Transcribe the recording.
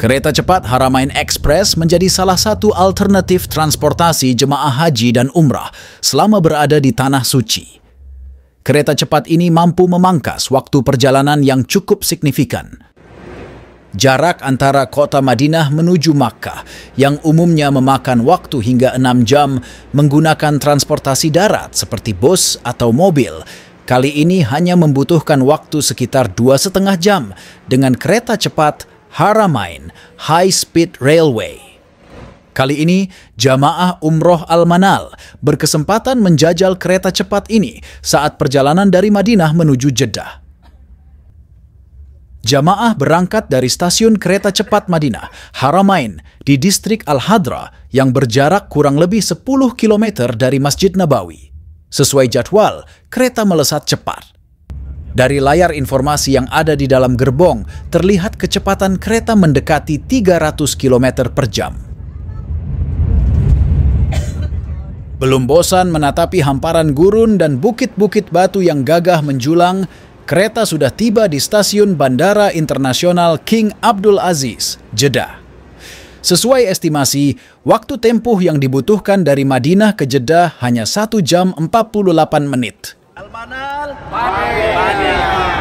Kereta cepat Haramain Express menjadi salah satu alternatif transportasi jemaah haji dan umrah selama berada di Tanah Suci. Kereta cepat ini mampu memangkas waktu perjalanan yang cukup signifikan. Jarak antara kota Madinah menuju Makkah yang umumnya memakan waktu hingga 6 jam menggunakan transportasi darat seperti bus atau mobil Kali ini hanya membutuhkan waktu sekitar dua setengah jam dengan kereta cepat Haramain High Speed Railway. Kali ini, jamaah Umroh Al-Manal berkesempatan menjajal kereta cepat ini saat perjalanan dari Madinah menuju Jeddah. Jamaah berangkat dari stasiun kereta cepat Madinah, Haramain, di distrik Al-Hadra yang berjarak kurang lebih 10 km dari Masjid Nabawi. Sesuai jadwal, kereta melesat cepat. Dari layar informasi yang ada di dalam gerbong, terlihat kecepatan kereta mendekati 300 km per jam. Belum bosan menatapi hamparan gurun dan bukit-bukit batu yang gagah menjulang, kereta sudah tiba di stasiun Bandara Internasional King Abdul Aziz, Jeddah. Sesuai estimasi, waktu tempuh yang dibutuhkan dari Madinah ke Jeddah hanya 1 jam 48 menit. Al-Manal,